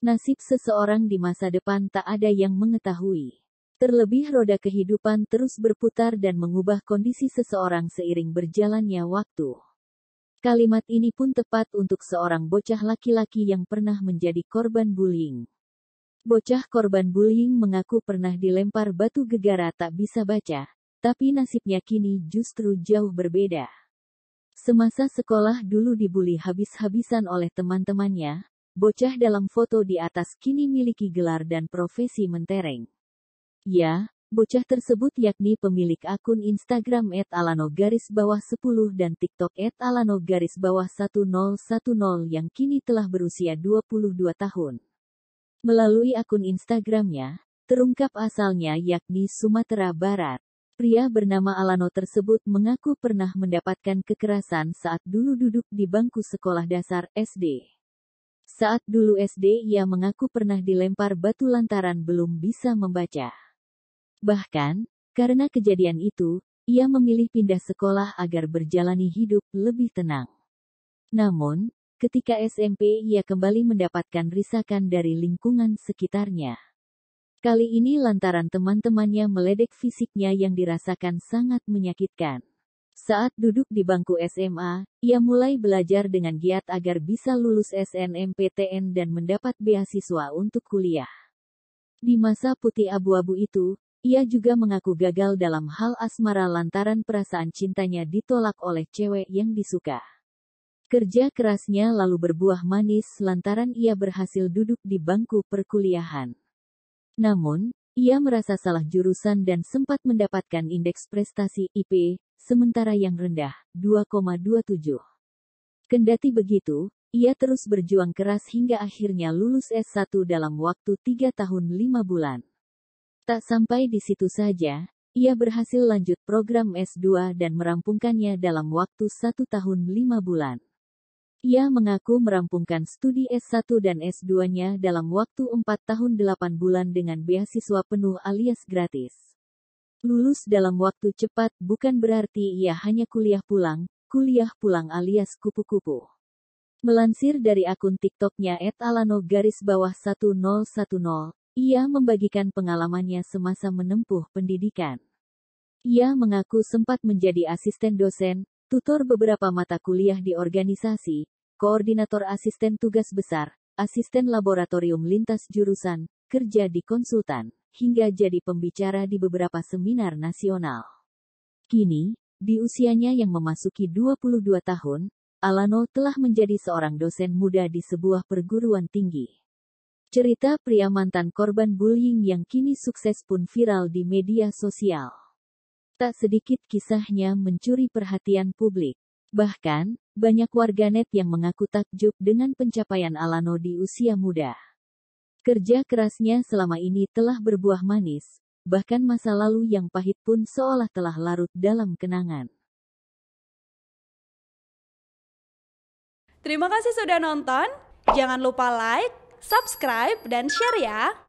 Nasib seseorang di masa depan tak ada yang mengetahui. Terlebih roda kehidupan terus berputar dan mengubah kondisi seseorang seiring berjalannya waktu. Kalimat ini pun tepat untuk seorang bocah laki-laki yang pernah menjadi korban bullying. Bocah korban bullying mengaku pernah dilempar batu gegara tak bisa baca, tapi nasibnya kini justru jauh berbeda. Semasa sekolah dulu dibully habis-habisan oleh teman-temannya, Bocah dalam foto di atas kini miliki gelar dan profesi mentereng. Ya, bocah tersebut yakni pemilik akun Instagram alano garis bawah 10 dan TikTok alano garis bawah 1010 yang kini telah berusia 22 tahun. Melalui akun Instagramnya, terungkap asalnya yakni Sumatera Barat. Pria bernama Alano tersebut mengaku pernah mendapatkan kekerasan saat dulu duduk di bangku sekolah dasar SD. Saat dulu SD ia mengaku pernah dilempar batu lantaran belum bisa membaca. Bahkan, karena kejadian itu, ia memilih pindah sekolah agar berjalani hidup lebih tenang. Namun, ketika SMP ia kembali mendapatkan risakan dari lingkungan sekitarnya. Kali ini lantaran teman-temannya meledek fisiknya yang dirasakan sangat menyakitkan. Saat duduk di bangku SMA, ia mulai belajar dengan giat agar bisa lulus SNMPTN dan mendapat beasiswa untuk kuliah. Di masa putih abu-abu itu, ia juga mengaku gagal dalam hal asmara lantaran perasaan cintanya ditolak oleh cewek yang disuka. Kerja kerasnya lalu berbuah manis lantaran ia berhasil duduk di bangku perkuliahan. Namun, ia merasa salah jurusan dan sempat mendapatkan indeks prestasi IP sementara yang rendah 2,27. Kendati begitu, ia terus berjuang keras hingga akhirnya lulus S1 dalam waktu 3 tahun 5 bulan. Tak sampai di situ saja, ia berhasil lanjut program S2 dan merampungkannya dalam waktu 1 tahun 5 bulan. Ia mengaku merampungkan studi S1 dan S2-nya dalam waktu 4 tahun 8 bulan dengan beasiswa penuh alias gratis. Lulus dalam waktu cepat bukan berarti ia hanya kuliah pulang, kuliah pulang alias kupu-kupu. Melansir dari akun TikToknya @alano garis bawah 1010, ia membagikan pengalamannya semasa menempuh pendidikan. Ia mengaku sempat menjadi asisten dosen, tutor beberapa mata kuliah di organisasi, koordinator asisten tugas besar, asisten laboratorium lintas jurusan, kerja di konsultan hingga jadi pembicara di beberapa seminar nasional. Kini, di usianya yang memasuki 22 tahun, Alano telah menjadi seorang dosen muda di sebuah perguruan tinggi. Cerita pria mantan korban bullying yang kini sukses pun viral di media sosial. Tak sedikit kisahnya mencuri perhatian publik. Bahkan, banyak warganet yang mengaku takjub dengan pencapaian Alano di usia muda. Kerja kerasnya selama ini telah berbuah manis, bahkan masa lalu yang pahit pun seolah telah larut dalam kenangan. Terima kasih sudah nonton. Jangan lupa like, subscribe, dan share ya.